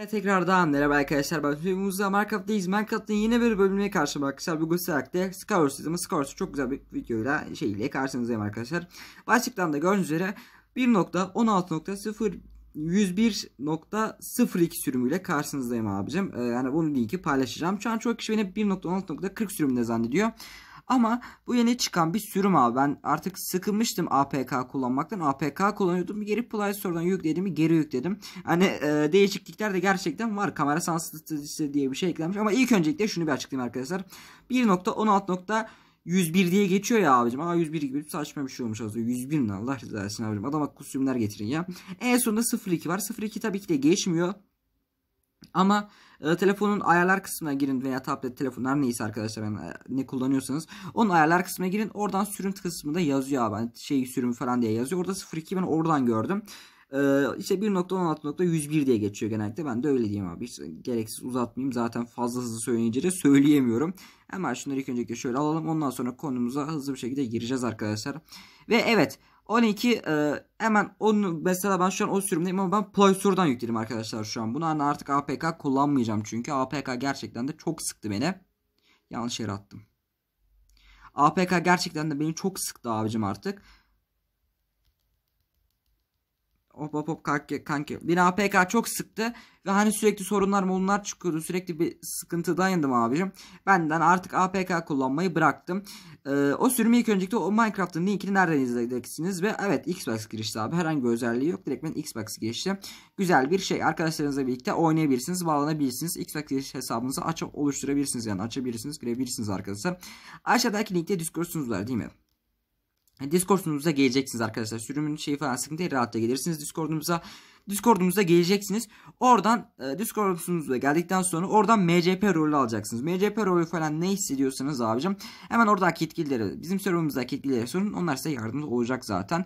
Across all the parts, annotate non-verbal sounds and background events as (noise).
Evet tekrardan merhaba arkadaşlar ben Hüseyin Minecraft'tayız. Minecraft'ın yine bir bölümüne karşıma arkadaşlar. Bugün sizlerle Skyward System'ın Skyward çok güzel bir videoyla şeyle karşınızdayım arkadaşlar. Başlıktan da gördüğünüz üzere 1.16.0 101.02 sürümüyle karşınızdayım abicim. Ee, yani bunun linki paylaşacağım. Şu an çok kişi beni 1.16.40 sürümünde zannediyor. Ama bu yeni çıkan bir sürüm abi. Ben artık sıkılmıştım APK kullanmaktan. APK kullanıyordum. Geri Play Store'dan yükledim. Geri yükledim. Hani e, değişiklikler de gerçekten var. Kamera sansitisi diye bir şey eklenmiş. Ama ilk öncelikle şunu bir açıklayayım arkadaşlar. 1.16.101 diye geçiyor ya abicim. Aa 101 gibi saçma bir şey olmuş aslında. 101 ne Allah rızası için abicim. Adama kostümler getirin ya. En sonunda 02 var. 02 tabii ki de geçmiyor. Ama e, telefonun ayarlar kısmına girin veya tablet telefonlar neyse arkadaşlar yani, e, ne kullanıyorsanız onun ayarlar kısmına girin. Oradan sürüm kısmında yazıyor abi. Yani şey sürüm falan diye yazıyor. Orada 02 ben oradan gördüm. Ee, işte 1.16.101 diye geçiyor genellikle. Ben de öyle diyeyim abi. Hiç gereksiz uzatmayayım. Zaten fazla hızlı söyleyince de söyleyemiyorum. Hemen şunları ilk önce şöyle alalım. Ondan sonra konumuza hızlı bir şekilde gireceğiz arkadaşlar. Ve evet 12 e, hemen onu mesela ben şu an o sürümdeyim ama ben Play Store'dan yükledim arkadaşlar şu an. Bunu hani artık APK kullanmayacağım çünkü APK gerçekten de çok sıktı beni. Yanlış yere attım. APK gerçekten de beni çok sıktı abicim artık hop hop hop kanki, kanki. Beni APK çok sıktı ve hani sürekli sorunlar bunlar çıkıyordu. Sürekli bir sıkıntıdaydım yandım abicim. Benden artık APK kullanmayı bıraktım. Ee, o sürümü ilk öncelikle o Minecraft'ın linkini nereden izleyeceksiniz ve evet Xbox girişti abi. Herhangi bir özelliği yok. Direkt ben Xbox girişti. Güzel bir şey. Arkadaşlarınızla birlikte oynayabilirsiniz, bağlanabilirsiniz. Xbox giriş hesabınızı açıp oluşturabilirsiniz yani açabilirsiniz, girebilirsiniz arkadaşlar. Aşağıdaki linkte Discord'sunuz var değil mi? Discord'umuza geleceksiniz arkadaşlar. Sürümün şeyi falan sıkıntı değil. Rahatça gelirsiniz Discord'umuza. Discord'umuza geleceksiniz. Oradan e, Discord'umuza geldikten sonra oradan MCP rolü alacaksınız. MCP rolü falan ne hissediyorsanız abicim hemen oradaki yetkililere bizim serverımızdaki yetkililere sorun. Onlar size yardımcı olacak zaten.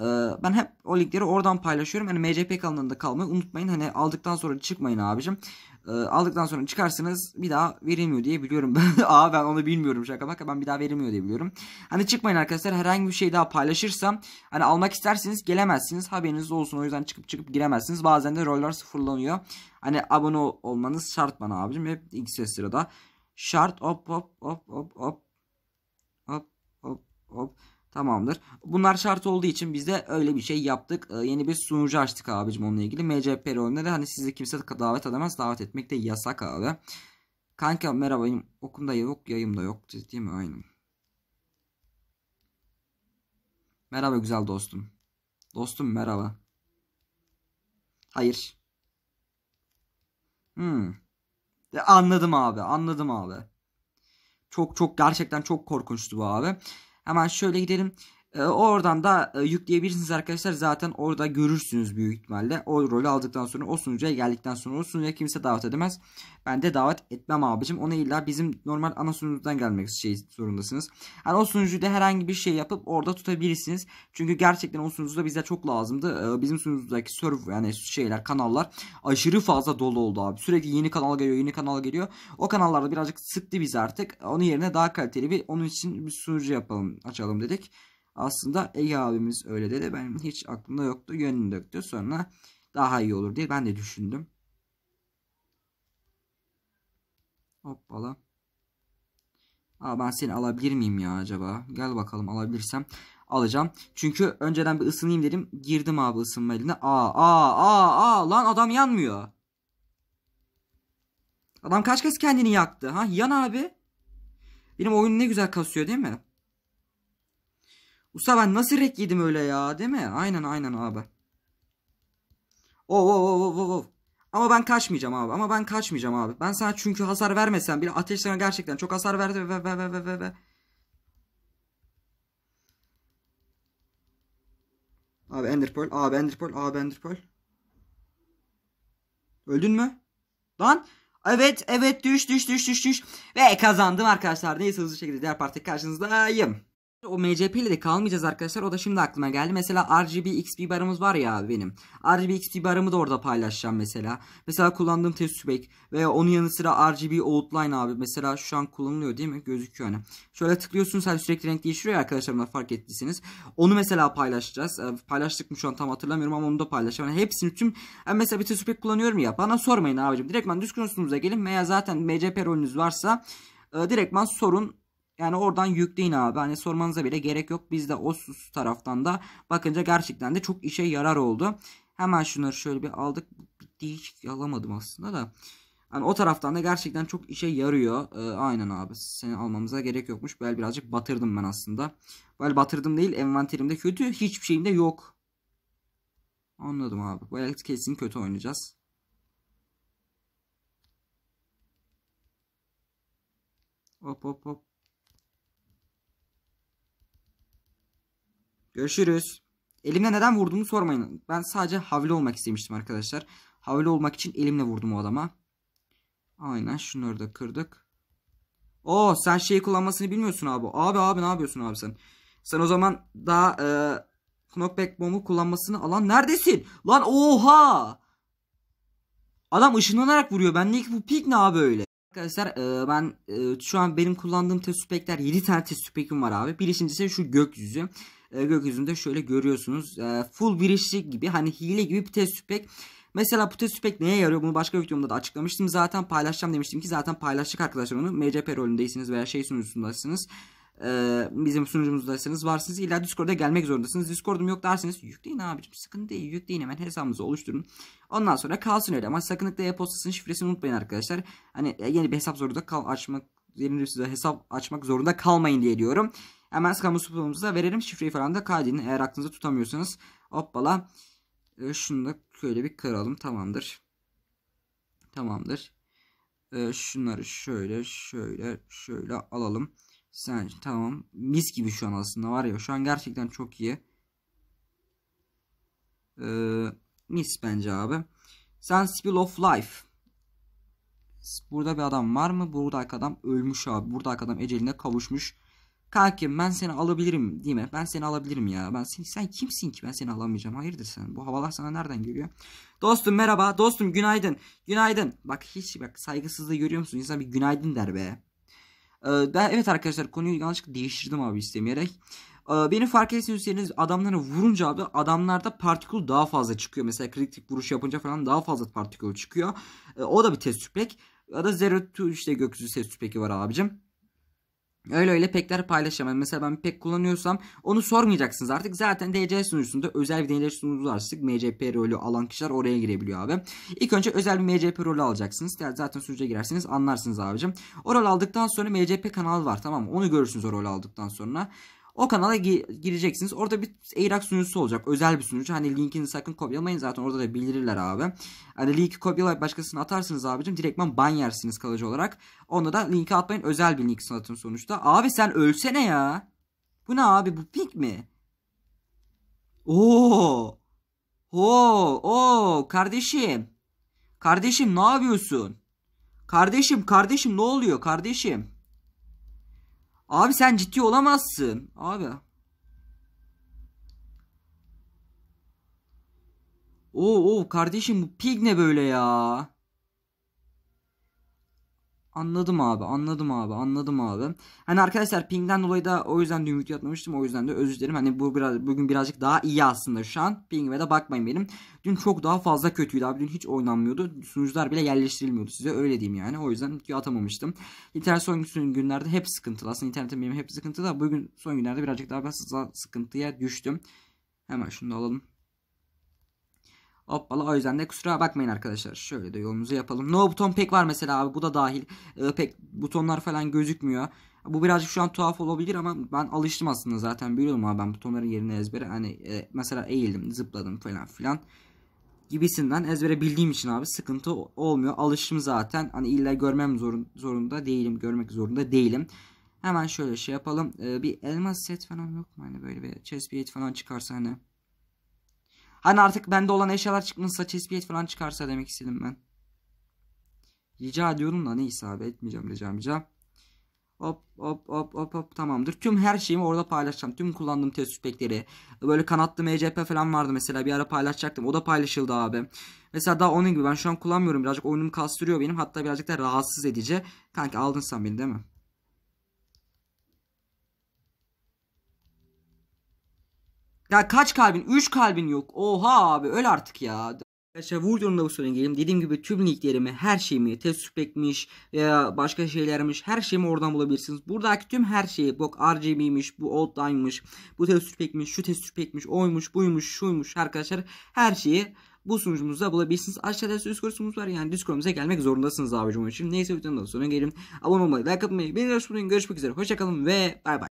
Ee, ben hep o linkleri oradan paylaşıyorum. Hani MCP kanalında kalmayı unutmayın. Hani aldıktan sonra çıkmayın abicim. Ee, aldıktan sonra çıkarsınız bir daha verilmiyor diye biliyorum. (laughs) Aa ben onu bilmiyorum şaka bak ben bir daha verilmiyor diye biliyorum. Hani çıkmayın arkadaşlar herhangi bir şey daha paylaşırsam hani almak isterseniz gelemezsiniz. Haberiniz olsun o yüzden çıkıp çıkıp giremezsiniz. Bazen de roller sıfırlanıyor. Hani abone olmanız şart bana abicim hep ilk sırada. Şart hop hop hop hop Tamamdır. Bunlar şart olduğu için biz de öyle bir şey yaptık. Ee, yeni bir sunucu açtık abicim onunla ilgili. MCP rolünde de hani sizi kimse davet edemez. Davet etmek de yasak abi. Kanka merhaba benim okumda yok yayımda da yok değil mi? Aynen. Merhaba güzel dostum. Dostum merhaba. Hayır. Hmm. E, anladım abi anladım abi. Çok çok gerçekten çok korkunçtu bu abi. Hemen şöyle gidelim. E, oradan da e, yükleyebilirsiniz arkadaşlar. Zaten orada görürsünüz büyük ihtimalle. O rolü aldıktan sonra o sunucuya geldikten sonra o sunucuya kimse davet edemez. Ben de davet etmem abicim. Ona illa bizim normal ana sunucudan gelmek şey zorundasınız. Yani o sunucuda herhangi bir şey yapıp orada tutabilirsiniz. Çünkü gerçekten o sunucuda bize çok lazımdı. E, bizim sunucudaki server yani şeyler kanallar aşırı fazla dolu oldu abi. Sürekli yeni kanal geliyor yeni kanal geliyor. O kanallarda birazcık sıktı biz artık. Onun yerine daha kaliteli bir onun için bir sunucu yapalım açalım dedik. Aslında Ege abimiz öyle dedi. Benim hiç aklımda yoktu. Gönlüm döktü. Sonra daha iyi olur diye ben de düşündüm. Hoppala. Aa ben seni alabilir miyim ya acaba? Gel bakalım alabilirsem alacağım. Çünkü önceden bir ısınayım dedim. Girdim abi ısınma eline. Aa aa aa aa lan adam yanmıyor. Adam kaç kez kendini yaktı ha? Yan abi. Benim oyun ne güzel kasıyor değil mi? Usta ben nasıl rek yedim öyle ya değil mi? Aynen aynen abi. Oo oo oo oo oo. Ama ben kaçmayacağım abi. Ama ben kaçmayacağım abi. Ben sana çünkü hasar vermesem bile ateş sana gerçekten çok hasar verdi ve ve ve ve ve ve. Abi Enderpearl. Abi Enderpearl. Abi Enderpearl. Öldün mü? Lan. Evet evet düş düş düş düş düş. Ve kazandım arkadaşlar. Neyse hızlı şekilde diğer parti karşınızdayım. O MCP ile de kalmayacağız arkadaşlar. O da şimdi aklıma geldi. Mesela RGB XP barımız var ya abi benim. RGB XP barımı da orada paylaşacağım mesela. Mesela kullandığım test tübek veya onun yanı sıra RGB outline abi. Mesela şu an kullanılıyor değil mi? Gözüküyor hani. Şöyle tıklıyorsunuz hani sürekli renk değiştiriyor ya arkadaşlar bunu fark ettiyseniz. Onu mesela paylaşacağız. Ee, paylaştık mı şu an tam hatırlamıyorum ama onu da paylaşacağım. Yani hepsini tüm yani mesela bir test tübek kullanıyorum ya. Bana sormayın abicim. Direktman Discord'unuza gelin veya zaten MCP rolünüz varsa e, direktman sorun yani oradan yükleyin abi. Hani sormanıza bile gerek yok. Biz de OSUS taraftan da bakınca gerçekten de çok işe yarar oldu. Hemen şunları şöyle bir aldık. Bitti hiç alamadım aslında da. Yani o taraftan da gerçekten çok işe yarıyor. Ee, aynen abi. Seni almamıza gerek yokmuş. Böyle birazcık batırdım ben aslında. Böyle batırdım değil. Envanterimde kötü. Hiçbir şeyimde yok. Anladım abi. Böyle kesin kötü oynayacağız. Hop hop hop. Görüşürüz. Elimle neden vurduğumu sormayın. Ben sadece havle olmak istemiştim arkadaşlar. Havle olmak için elimle vurdum o adama. Aynen şunları da kırdık. Oo sen şeyi kullanmasını bilmiyorsun abi. Abi abi ne yapıyorsun abi sen? Sen o zaman daha e, knockback bombu kullanmasını alan neredesin? Lan oha! Adam ışınlanarak vuruyor. Ben ki bu pik ne abi öyle? Arkadaşlar e, ben e, şu an benim kullandığım test 7 tane test var abi. Birincisi şu gökyüzü e, gökyüzünde şöyle görüyorsunuz. E, full bir gibi hani hile gibi bir test pek. Mesela bu test pek neye yarıyor bunu başka videomda da açıklamıştım. Zaten paylaşacağım demiştim ki zaten paylaştık arkadaşlar onu. MCP rolündeysiniz veya şey sunucusundasınız e, bizim sunucumuzdaysanız varsınız. İlla Discord'a gelmek zorundasınız. Discord'um yok derseniz yükleyin abicim sıkıntı değil. Yükleyin hemen hesabınızı oluşturun. Ondan sonra kalsın öyle ama sakınlıkla e-postasının şifresini unutmayın arkadaşlar. Hani e, yeni bir hesap zorunda kal açmak yeni bir size hesap açmak zorunda kalmayın diye diyorum. Hemen kamu sunumumuzu da verelim. Şifreyi falan da kaydedin. Eğer aklınızda tutamıyorsanız hoppala. Ee, şunu da şöyle bir kıralım. Tamamdır. Tamamdır. Ee, şunları şöyle şöyle şöyle alalım. Sen tamam. Mis gibi şu an aslında var ya. Şu an gerçekten çok iyi. E, mis bence abi. Sen Spill of Life. Burada bir adam var mı? Buradaki adam ölmüş abi. Buradaki adam eceline kavuşmuş. Kankim ben seni alabilirim değil mi? Ben seni alabilirim ya. Ben seni, sen kimsin ki ben seni alamayacağım? Hayırdır sen? Bu havalar sana nereden geliyor? Dostum merhaba. Dostum günaydın. Günaydın. Bak hiç bak saygısızlığı görüyor musun? İnsan bir günaydın der be. Ee, ben, evet arkadaşlar konuyu yanlışlıkla değiştirdim abi istemeyerek. Ee, beni fark ederseniz adamları vurunca abi adamlarda partikül daha fazla çıkıyor. Mesela kritik vuruş yapınca falan daha fazla partikül çıkıyor. Ee, o da bir test tüplek. Ya da Zero Two işte gökyüzü test tüpeki var abicim. Öyle öyle pekler paylaşamam. Mesela ben pek kullanıyorsam onu sormayacaksınız artık. Zaten DC sunucusunda özel bir deneyler sunucusu açtık. MCP rolü alan kişiler oraya girebiliyor abi. İlk önce özel bir MCP rolü alacaksınız. Zaten sunucuya girerseniz anlarsınız abicim. O rol aldıktan sonra MCP kanalı var tamam mı? Onu görürsünüz o rol aldıktan sonra. O kanala gireceksiniz. Orada bir Airax sunucusu olacak. Özel bir sunucu. Hani linkini sakın kopyalamayın. Zaten orada da bildirirler abi. Hani linki kopyalayıp başkasına atarsınız abicim. Direktman ban yersiniz kalıcı olarak. Onda da linki atmayın. Özel bir link satın sonuçta. Abi sen ölsene ya. Bu ne abi? Bu pink mi? Oo. Oo. Oo. Kardeşim. Kardeşim ne yapıyorsun? Kardeşim kardeşim ne oluyor kardeşim? Abi sen ciddi olamazsın. Abi. Oo, oo kardeşim bu pig ne böyle ya? Anladım abi anladım abi anladım abi. Hani arkadaşlar pingden dolayı da o yüzden dün video atmamıştım o yüzden de özür dilerim. Hani bu biraz, bugün birazcık daha iyi aslında şu an. Pingime de bakmayın benim. Dün çok daha fazla kötüydü abi dün hiç oynanmıyordu. Sunucular bile yerleştirilmiyordu size öyle diyeyim yani. O yüzden video atamamıştım. İnternet son günlerde hep sıkıntılı aslında internetim benim hep sıkıntılı da bugün son günlerde birazcık daha ben sıkıntıya düştüm. Hemen şunu da alalım. Hoppala o yüzden de kusura bakmayın arkadaşlar. Şöyle de yolumuzu yapalım. No buton pek var mesela abi bu da dahil. Ee, pek butonlar falan gözükmüyor. Bu birazcık şu an tuhaf olabilir ama ben alıştım aslında zaten biliyorum abi ben butonların yerini ezbere hani e, mesela eğildim zıpladım falan filan gibisinden ezbere bildiğim için abi sıkıntı olmuyor. Alıştım zaten hani illa görmem zorun, zorunda değilim görmek zorunda değilim. Hemen şöyle şey yapalım ee, bir elmas set falan yok mu hani böyle bir chest falan çıkarsa hani Hani artık bende olan eşyalar çıkmışsa tespit falan çıkarsa demek istedim ben. Rica ediyorum da neyse abi etmeyeceğim rica rica. Hop hop hop hop hop tamamdır. Tüm her şeyimi orada paylaşacağım. Tüm kullandığım test pekleri. Böyle kanatlı MCP falan vardı mesela bir ara paylaşacaktım. O da paylaşıldı abi. Mesela daha onun gibi ben şu an kullanmıyorum. Birazcık oyunum kastırıyor benim. Hatta birazcık da rahatsız edici. Kanka aldın sen beni değil mi? Ya kaç kalbin? 3 kalbin yok. Oha abi öl artık ya. Arkadaşlar Wurdur'un da bu sorun gelelim. Dediğim gibi tüm linklerimi, her şeyimi, test süpekmiş veya başka şeylermiş her şeyimi oradan bulabilirsiniz. Buradaki tüm her şeyi, bok RGB'miş, bu oldline'mış, bu test süpekmiş, şu test süpekmiş, oymuş, buymuş, şuymuş arkadaşlar her şeyi bu sunucumuzda bulabilirsiniz. Aşağıda Discord'umuz var yani Discord'umuza gelmek zorundasınız abicim için. Neyse videonun da sonuna gelelim. Abone olmayı, like atmayı, beni de hoş Görüşmek üzere, hoşçakalın ve bay bay.